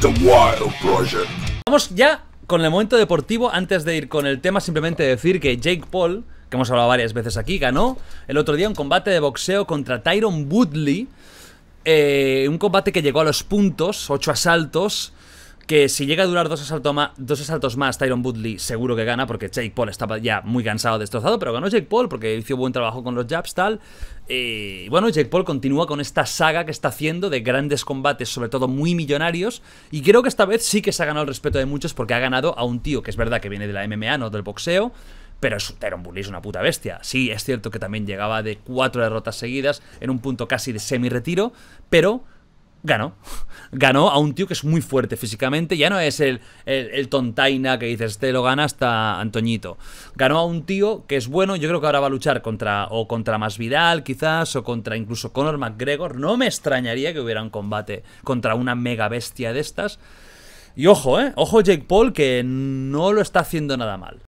The Wild Vamos ya con el momento deportivo. Antes de ir con el tema, simplemente decir que Jake Paul, que hemos hablado varias veces aquí, ganó el otro día un combate de boxeo contra Tyron Woodley. Eh, un combate que llegó a los puntos, ocho asaltos que si llega a durar dos, dos asaltos más, Tyron Woodley seguro que gana, porque Jake Paul estaba ya muy cansado, destrozado, pero ganó Jake Paul porque hizo buen trabajo con los jabs, tal. Y bueno, Jake Paul continúa con esta saga que está haciendo de grandes combates, sobre todo muy millonarios, y creo que esta vez sí que se ha ganado el respeto de muchos porque ha ganado a un tío que es verdad que viene de la MMA, no del boxeo, pero es, Tyron Woodley es una puta bestia. Sí, es cierto que también llegaba de cuatro derrotas seguidas en un punto casi de semi-retiro, pero ganó. Ganó a un tío que es muy fuerte físicamente. Ya no es el, el, tontaina que dices, este lo gana hasta Antoñito. Ganó a un tío que es bueno. Yo creo que ahora va a luchar contra o contra Más Vidal, quizás, o contra incluso Conor McGregor. No me extrañaría que hubiera un combate contra una mega bestia de estas. Y ojo, ¿eh? Ojo Jake Paul que no lo está haciendo nada mal.